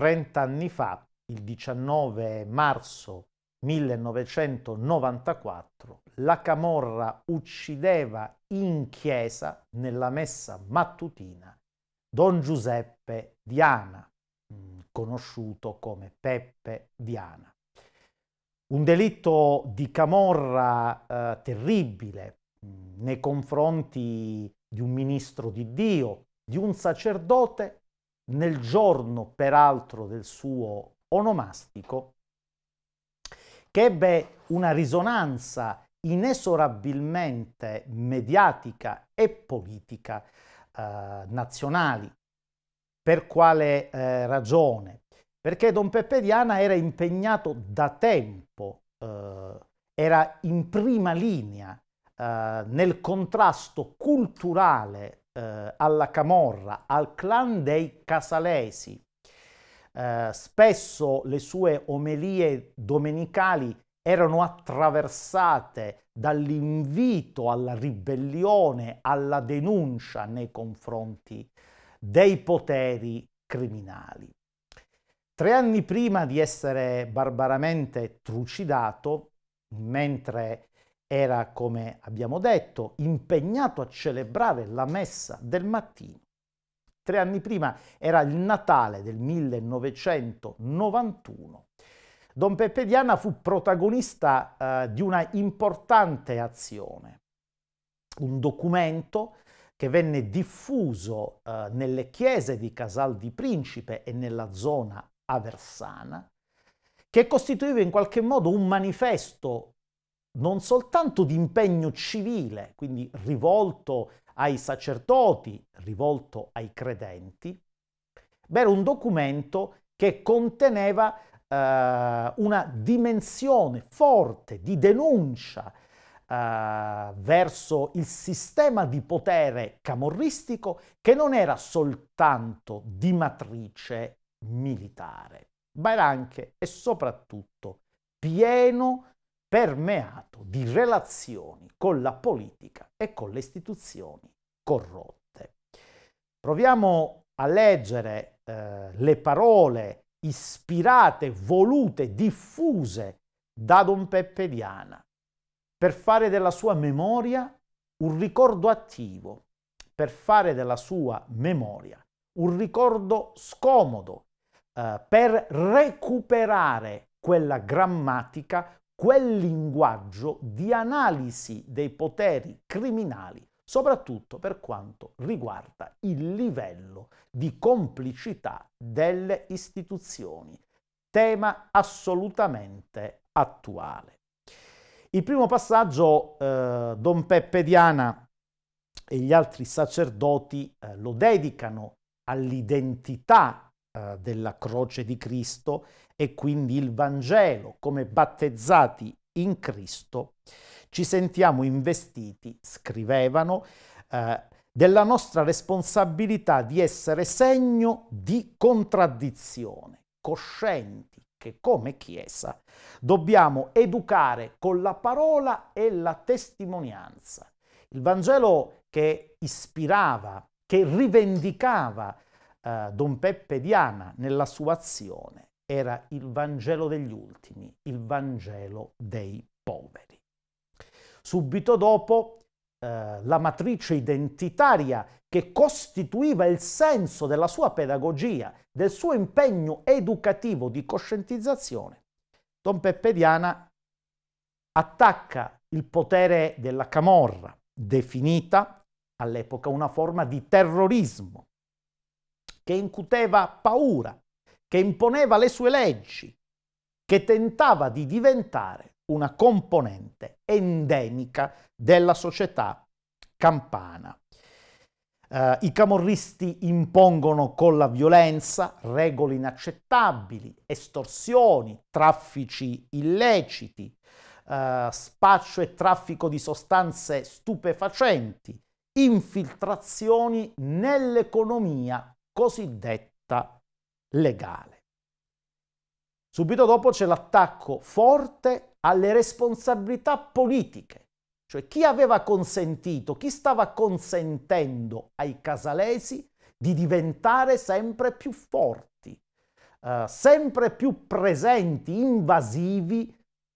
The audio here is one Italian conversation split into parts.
30 anni fa, il 19 marzo 1994, la Camorra uccideva in chiesa, nella messa mattutina, Don Giuseppe Diana, mm, conosciuto come Peppe Diana. Un delitto di Camorra eh, terribile mm, nei confronti di un ministro di Dio, di un sacerdote nel giorno peraltro del suo onomastico, che ebbe una risonanza inesorabilmente mediatica e politica eh, nazionali. Per quale eh, ragione? Perché Don Peppe Diana era impegnato da tempo, eh, era in prima linea eh, nel contrasto culturale eh, alla Camorra, al clan dei Casalesi. Eh, spesso le sue omelie domenicali erano attraversate dall'invito alla ribellione, alla denuncia nei confronti dei poteri criminali. Tre anni prima di essere barbaramente trucidato, mentre era, come abbiamo detto, impegnato a celebrare la messa del mattino. Tre anni prima era il Natale del 1991. Don Peppe Diana fu protagonista eh, di una importante azione, un documento che venne diffuso eh, nelle chiese di Casal di Principe e nella zona aversana, che costituiva in qualche modo un manifesto non soltanto di impegno civile, quindi rivolto ai sacerdoti, rivolto ai credenti, ma era un documento che conteneva eh, una dimensione forte di denuncia eh, verso il sistema di potere camorristico che non era soltanto di matrice militare, ma era anche e soprattutto pieno permeato di relazioni con la politica e con le istituzioni corrotte. Proviamo a leggere eh, le parole ispirate, volute, diffuse da Don Peppe Diana per fare della sua memoria un ricordo attivo, per fare della sua memoria un ricordo scomodo, eh, per recuperare quella grammatica, quel linguaggio di analisi dei poteri criminali, soprattutto per quanto riguarda il livello di complicità delle istituzioni, tema assolutamente attuale. Il primo passaggio eh, Don Peppe Diana e gli altri sacerdoti eh, lo dedicano all'identità eh, della croce di Cristo e quindi il Vangelo, come battezzati in Cristo, ci sentiamo investiti, scrivevano, eh, della nostra responsabilità di essere segno di contraddizione, coscienti che come Chiesa dobbiamo educare con la parola e la testimonianza. Il Vangelo che ispirava, che rivendicava eh, Don Peppe Diana nella sua azione era il Vangelo degli ultimi, il Vangelo dei poveri. Subito dopo eh, la matrice identitaria che costituiva il senso della sua pedagogia, del suo impegno educativo di coscientizzazione, Don Peppe Diana attacca il potere della Camorra, definita all'epoca una forma di terrorismo, che incuteva paura, che imponeva le sue leggi, che tentava di diventare una componente endemica della società campana. Uh, I camorristi impongono con la violenza regole inaccettabili, estorsioni, traffici illeciti, uh, spaccio e traffico di sostanze stupefacenti, infiltrazioni nell'economia cosiddetta legale. Subito dopo c'è l'attacco forte alle responsabilità politiche, cioè chi aveva consentito, chi stava consentendo ai casalesi di diventare sempre più forti, eh, sempre più presenti, invasivi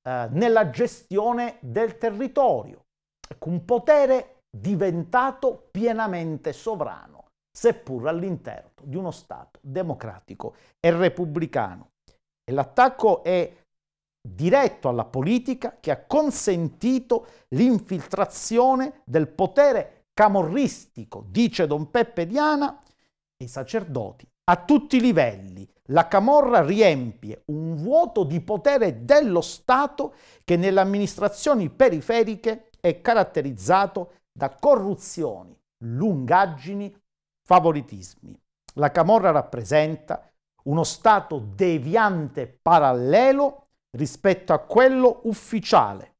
eh, nella gestione del territorio, ecco, un potere diventato pienamente sovrano, seppur all'interno di uno Stato democratico e repubblicano. E l'attacco è diretto alla politica che ha consentito l'infiltrazione del potere camorristico, dice Don Peppe Diana, e i sacerdoti a tutti i livelli. La Camorra riempie un vuoto di potere dello Stato che nelle amministrazioni periferiche è caratterizzato da corruzioni, lungaggini, favoritismi. La camorra rappresenta uno stato deviante parallelo rispetto a quello ufficiale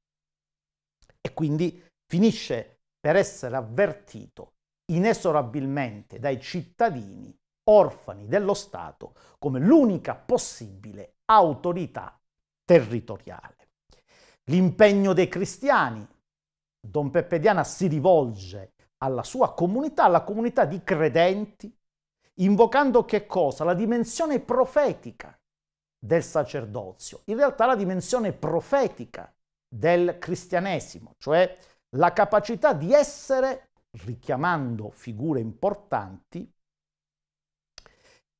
e quindi finisce per essere avvertito inesorabilmente dai cittadini orfani dello Stato come l'unica possibile autorità territoriale. L'impegno dei cristiani, Don Peppe Diana si rivolge alla sua comunità, alla comunità di credenti invocando che cosa? La dimensione profetica del sacerdozio, in realtà la dimensione profetica del cristianesimo, cioè la capacità di essere, richiamando figure importanti,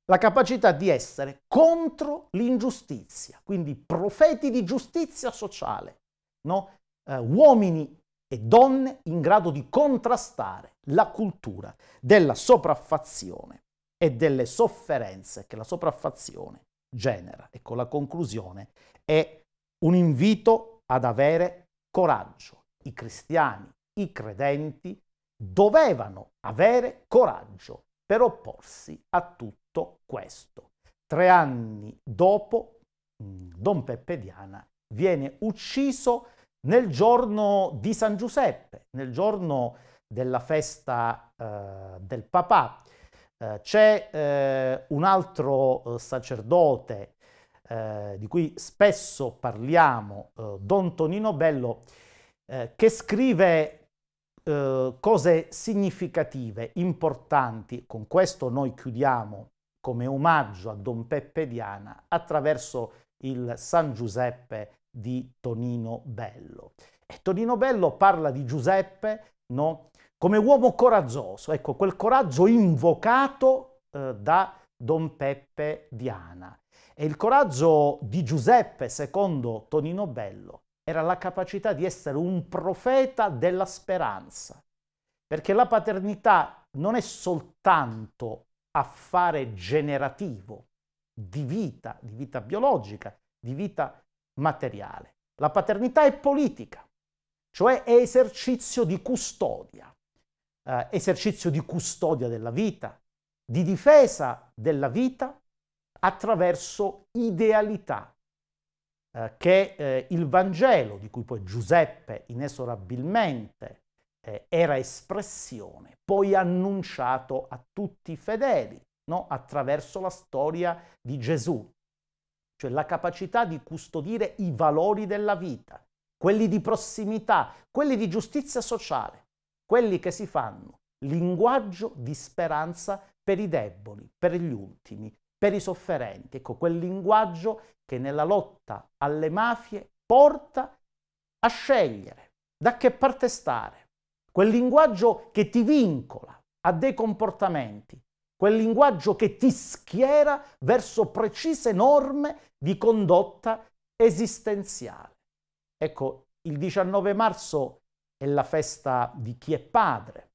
la capacità di essere contro l'ingiustizia, quindi profeti di giustizia sociale, no? eh, uomini e donne in grado di contrastare la cultura della sopraffazione e delle sofferenze che la sopraffazione genera. E con la conclusione è un invito ad avere coraggio. I cristiani, i credenti dovevano avere coraggio per opporsi a tutto questo. Tre anni dopo, mm, Don Peppe Diana viene ucciso nel giorno di San Giuseppe, nel giorno della festa eh, del papà. Eh, c'è eh, un altro eh, sacerdote eh, di cui spesso parliamo, Don Tonino Bello, che scrive cose significative, importanti. Con questo noi chiudiamo come omaggio a Don Peppe Diana attraverso il San Giuseppe di Tonino Bello. E Tonino Bello parla di Giuseppe, no? come uomo coraggioso, ecco quel coraggio invocato eh, da Don Peppe Diana. E il coraggio di Giuseppe, secondo Tonino Bello, era la capacità di essere un profeta della speranza, perché la paternità non è soltanto affare generativo di vita, di vita biologica, di vita materiale. La paternità è politica, cioè è esercizio di custodia eh, esercizio di custodia della vita, di difesa della vita attraverso idealità eh, che eh, il Vangelo, di cui poi Giuseppe inesorabilmente eh, era espressione, poi annunciato a tutti i fedeli no? attraverso la storia di Gesù, cioè la capacità di custodire i valori della vita, quelli di prossimità, quelli di giustizia sociale quelli che si fanno linguaggio di speranza per i deboli, per gli ultimi, per i sofferenti. Ecco, quel linguaggio che nella lotta alle mafie porta a scegliere da che parte stare. Quel linguaggio che ti vincola a dei comportamenti, quel linguaggio che ti schiera verso precise norme di condotta esistenziale. Ecco, il 19 marzo è la festa di chi è padre,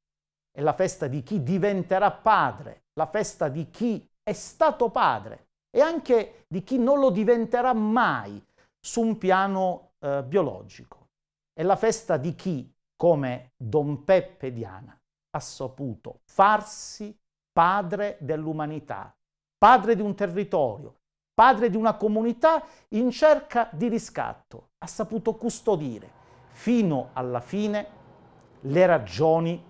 è la festa di chi diventerà padre, la festa di chi è stato padre e anche di chi non lo diventerà mai su un piano eh, biologico. È la festa di chi, come Don Peppe Diana, ha saputo farsi padre dell'umanità, padre di un territorio, padre di una comunità in cerca di riscatto, ha saputo custodire, fino alla fine le ragioni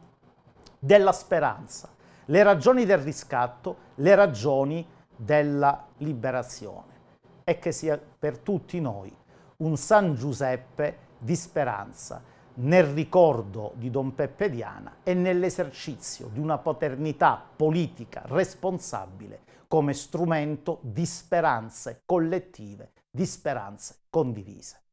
della speranza, le ragioni del riscatto, le ragioni della liberazione e che sia per tutti noi un San Giuseppe di speranza nel ricordo di Don Peppe Diana e nell'esercizio di una paternità politica responsabile come strumento di speranze collettive, di speranze condivise.